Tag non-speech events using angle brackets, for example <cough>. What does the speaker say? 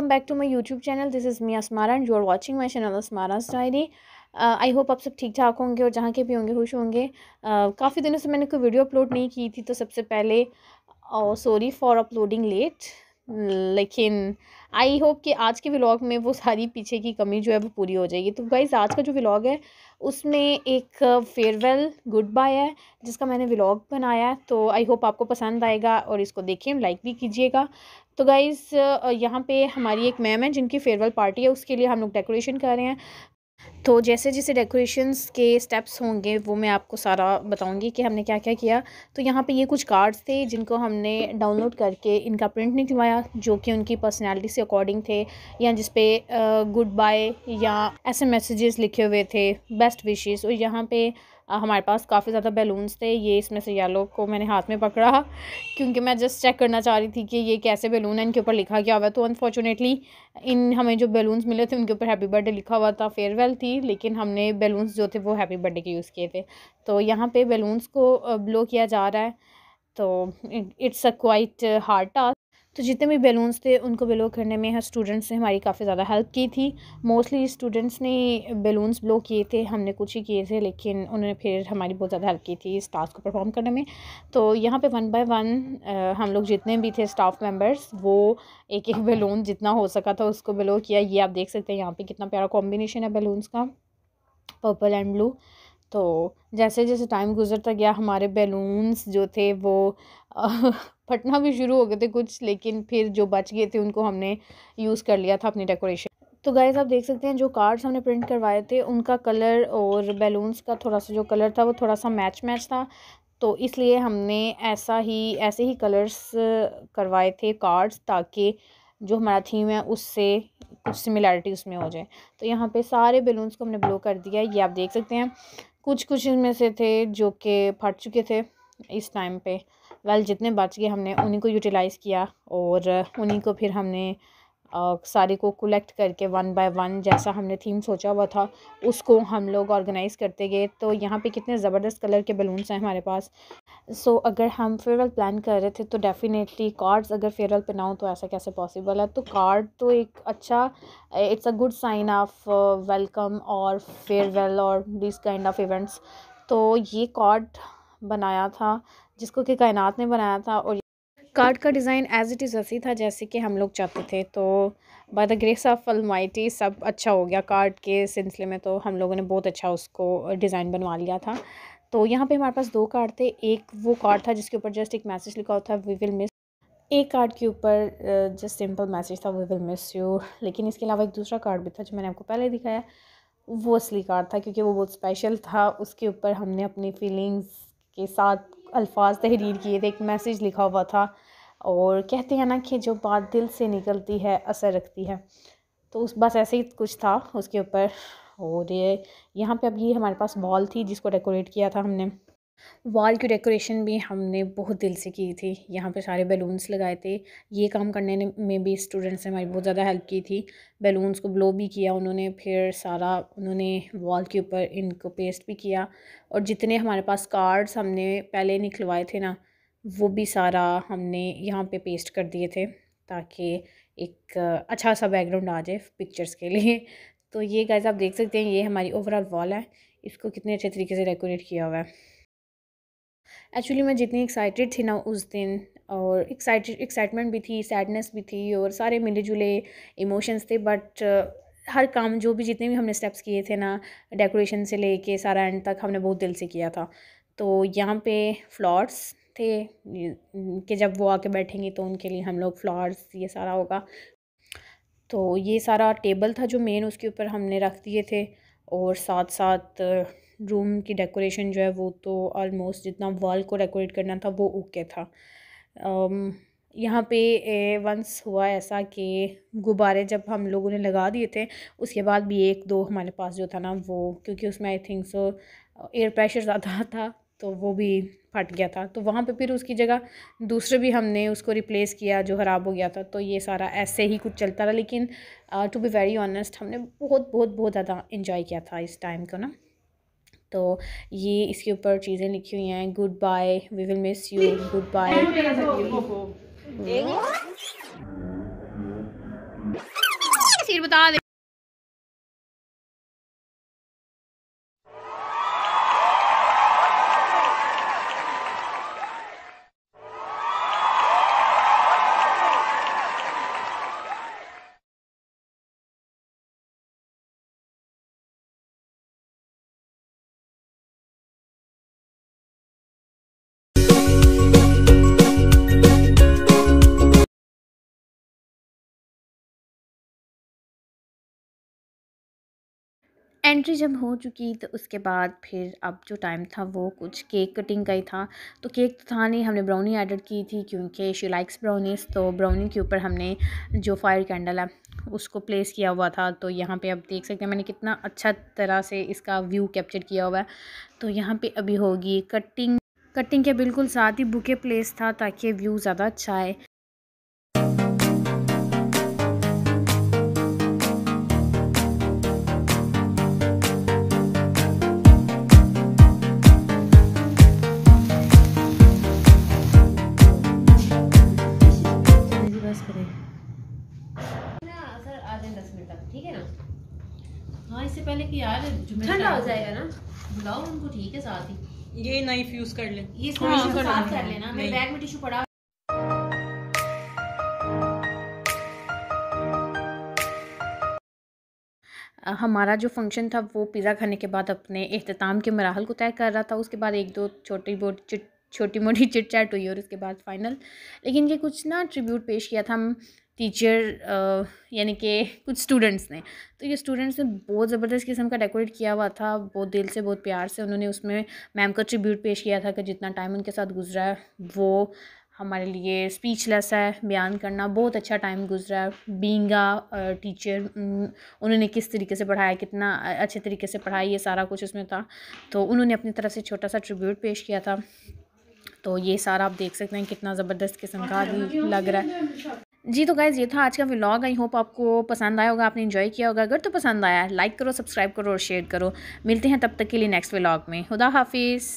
welcome back to my YouTube channel this is me Asmara you are watching my channel Asmara's diary I hope आप सब ठीक ठाक होंगे और जहाँ के भी होंगे खुश होंगे uh, काफ़ी दिनों से मैंने कोई वीडियो अपलोड नहीं की थी तो सबसे पहले सॉरी फॉर अपलोडिंग लेट लेकिन आई होप कि आज के व्लॉग में वो सारी पीछे की कमी जो है वो पूरी हो जाएगी तो गाइज़ आज का जो व्लॉग है उसमें एक फेयरवेल गुड बाय है जिसका मैंने व्लॉग बनाया है तो आई होप आपको पसंद आएगा और इसको देखिए लाइक भी कीजिएगा तो गाइज़ यहाँ पे हमारी एक मैम है जिनकी फेयरवेल पार्टी है उसके लिए हम लोग डेकोरेशन कर रहे हैं तो जैसे जैसे डेकोरेशंस के स्टेप्स होंगे वो मैं आपको सारा बताऊंगी कि हमने क्या क्या किया तो यहाँ पे ये कुछ कार्ड्स थे जिनको हमने डाउनलोड करके इनका प्रिंट निकलवाया जो कि उनकी पर्सनालिटी से अकॉर्डिंग थे या जिस पे गुड बाय या ऐसे मैसेजेस लिखे हुए थे बेस्ट विशेस और यहाँ पे हमारे पास काफ़ी ज़्यादा बैलून्स थे ये इसमें से येलो को मैंने हाथ में पकड़ा क्योंकि मैं जस्ट चेक करना चाह रही थी कि ये कैसे बैलून है इनके ऊपर लिखा गया हुआ है तो अनफॉर्चुनेटली इन हमें जो बैलून्स मिले थे उनके ऊपर हैप्पी बर्थडे लिखा हुआ था फेयरवेल कलर थी लेकिन हमने बैलून्स जो थे वो हैप्पी बर्थडे के यूज़ किए थे तो यहाँ पे बैलून्स को ब्लो किया जा रहा है तो it's a quite hard task तो जितने भी बैलून्स थे उनको ब्लो करने में स्टूडेंट्स ने हमारी काफ़ी ज़्यादा हेल्प की थी मोस्टली स्टूडेंट्स ने बैलून्स ब्लो किए थे हमने कुछ ही किए थे लेकिन उन्होंने फिर हमारी बहुत ज़्यादा हेल्प की थी इस टास्क को परफॉर्म करने में तो यहाँ पे वन बाय वन हम लोग जितने भी थे स्टाफ मेम्बर्स वो एक एक बैलून जितना हो सका था उसको ब्लो किया ये आप देख सकते हैं यहाँ पर कितना प्यारा कॉम्बिनेशन है बैलून्स का पर्पल एंड ब्लू तो जैसे जैसे टाइम गुज़रता गया हमारे बैलून्स जो थे वो <laughs> फटना भी शुरू हो गए थे कुछ लेकिन फिर जो बच गए थे उनको हमने यूज़ कर लिया था अपनी डेकोरेशन तो गाइस आप देख सकते हैं जो कार्ड्स हमने प्रिंट करवाए थे उनका कलर और बैलून्स का थोड़ा सा जो कलर था वो थोड़ा सा मैच मैच था तो इसलिए हमने ऐसा ही ऐसे ही कलर्स करवाए थे कार्ड्स ताकि जो हमारा थीम है उससे कुछ सिमिलैरिटी उसमें हो जाए तो यहाँ पे सारे बैलून्स को हमने ब्लो कर दिया ये आप देख सकते हैं कुछ कुछ इनमें से थे जो कि फट चुके थे इस टाइम पे वेल जितने बच गए हमने उन्हीं को यूटिलाइज़ किया और उन्हीं को फिर हमने सारे को कलेक्ट करके वन बाय वन जैसा हमने थीम सोचा हुआ था उसको हम लोग ऑर्गेनाइज़ करते गए तो यहाँ पे कितने ज़बरदस्त कलर के बलून्स हैं हमारे पास सो so, अगर हम फेयरवेल प्लान कर रहे थे तो डेफ़िनेटली कार्ड्स अगर फेयरवेल पे ना हो तो ऐसा कैसे पॉसिबल है तो कार्ड तो एक अच्छा it's a good sign of welcome और फेयरवेल और दिस काइंड ऑफ इवेंट्स तो ये कार्ड बनाया था जिसको कि कायनात ने बनाया था और कार्ड का डिज़ाइन एज़ इट इज़ वैसी था जैसे कि हम लोग चाहते थे तो by the grace of almighty सब अच्छा हो गया कार्ड के सिलसिले में तो हम लोगों ने बहुत अच्छा उसको डिज़ाइन बनवा लिया था तो यहाँ पे हमारे पास दो कार्ड थे एक वो कार्ड था जिसके ऊपर जस्ट एक मैसेज लिखा हुआ था वी विल मिस एक कार्ड के ऊपर जस्ट सिंपल मैसेज था वी विल मिस यू लेकिन इसके अलावा एक दूसरा कार्ड भी था जो मैंने आपको पहले दिखाया वो असली कार्ड था क्योंकि वो बहुत स्पेशल था उसके ऊपर हमने अपनी फीलिंग्स के साथ अल्फाज तहरीर किए थे एक मैसेज लिखा हुआ था और कहते हैं ना कि जो बात दिल से निकलती है असर रखती है तो उस बस ऐसे ही कुछ था उसके ऊपर और यहाँ पे अभी हमारे पास वॉल थी जिसको डेकोरेट किया था हमने वॉल की डेकोरेशन भी हमने बहुत दिल से की थी यहाँ पे सारे बैलून्स लगाए थे ये काम करने में भी स्टूडेंट्स ने हमारी बहुत ज़्यादा हेल्प की थी बैलून्स को ब्लो भी किया उन्होंने फिर सारा उन्होंने वॉल के ऊपर इनको पेस्ट भी किया और जितने हमारे पास कार्ड्स हमने पहले निकलवाए थे ना वो भी सारा हमने यहाँ पे पेस्ट कर दिए थे ताकि एक अच्छा सा बैकग्राउंड आ जाए पिक्चर्स के लिए तो ये गाइज आप देख सकते हैं ये हमारी ओवरऑल वॉल है इसको कितने अच्छे तरीके से डेकोरेट किया हुआ है एक्चुअली मैं जितनी एक्साइटेड थी ना उस दिन और एक्साइटेड एक्साइटमेंट भी थी सैडनेस भी थी और सारे मिले जुले इमोशंस थे बट uh, हर काम जो भी जितने भी हमने स्टेप्स किए थे ना डेकोरेशन से लेके सारा एंड तक हमने बहुत दिल से किया था तो यहाँ पे फ्लॉर्स थे कि जब वो आके बैठेंगे तो उनके लिए हम लोग फ्लावर्स ये सारा होगा तो ये सारा टेबल था जो मेन उसके ऊपर हमने रख दिए थे और साथ साथ रूम की डेकोरेशन जो है वो तो ऑलमोस्ट जितना वॉल को डेकोरेट करना था वो ओके था यहाँ पे वंस हुआ ऐसा कि गुब्बारे जब हम लोगों ने लगा दिए थे उसके बाद भी एक दो हमारे पास जो था ना वो क्योंकि उसमें I think so air pressure ज़्यादा था तो वो भी फट गया था तो वहाँ पे फिर उसकी जगह दूसरे भी हमने उसको रिप्लेस किया जो ख़राब हो गया था तो ये सारा ऐसे ही कुछ चलता रहा लेकिन टू बी वेरी ऑनेस्ट हमने बहुत बहुत बहुत ज़्यादा इन्जॉय किया था इस टाइम को ना तो ये इसके ऊपर चीज़ें लिखी हुई हैं goodbye we will miss you goodbye बता दे एंट्री जब हो चुकी तो उसके बाद फिर अब जो टाइम था वो कुछ केक कटिंग का ही था तो केक तो था नहीं हमने ब्राउनी ऑर्डर की थी क्योंकि शी लाइक्स ब्राउनीज तो ब्राउनी के ऊपर हमने जो फायर कैंडल है उसको प्लेस किया हुआ था तो यहाँ पे अब देख सकते हैं मैंने कितना अच्छा तरह से इसका व्यू कैप्चर किया हुआ है तो यहाँ पर अभी होगी कटिंग कटिंग के बिल्कुल साथ ही बुके प्लेस था ताकि व्यू ज़्यादा अच्छा आए दें दस मिनट तक ठीक है ना हाँ इससे पहले कि यार ठंडा हो जाएगा ना बुलाओ उनको ठीक है साथ ही ये नाइफ यूज कर ले ये हाँ, कर, साथ कर लेना मैं बैग में टिश्यू पड़ा हमारा जो फंक्शन था वो पिज़्ज़ा खाने के बाद अपने अहतमाम के मराहल को तय कर रहा था उसके बाद एक दो छोटी बहुत छोटी मोटी <laughs> चिट चैट हुई और उसके बाद फाइनल लेकिन ये कुछ ना ट्रिब्यूट पेश किया था हम टीचर यानी कि कुछ स्टूडेंट्स ने तो ये स्टूडेंट्स ने बहुत ज़बरदस्त किस्म का डेकोरेट किया हुआ था बहुत दिल से बहुत प्यार से उन्होंने उसमें मैम का ट्रिब्यूट पेश किया था कि जितना टाइम उनके साथ गुजरा है वो हमारे लिए स्पीचलेस है बयान करना बहुत अच्छा टाइम गुजरा है बींगा टीचर उन्होंने किस तरीके से पढ़ाया कितना अच्छे तरीके से पढ़ाया ये सारा कुछ उसमें था तो उन्होंने अपनी तरफ से छोटा सा ट्रिब्यूट पेश किया था तो ये सारा आप देख सकते हैं कितना ज़बरदस्त किस्म का लग रहा है जी तो गाइज़ ये था आज का व्लॉग आई होप आपको पसंद आया होगा आपने इन्जॉय किया होगा अगर तो पसंद आया लाइक करो सब्सक्राइब करो और शेयर करो मिलते हैं तब तक के लिए नेक्स्ट व्लॉग में खुदा हाफिज़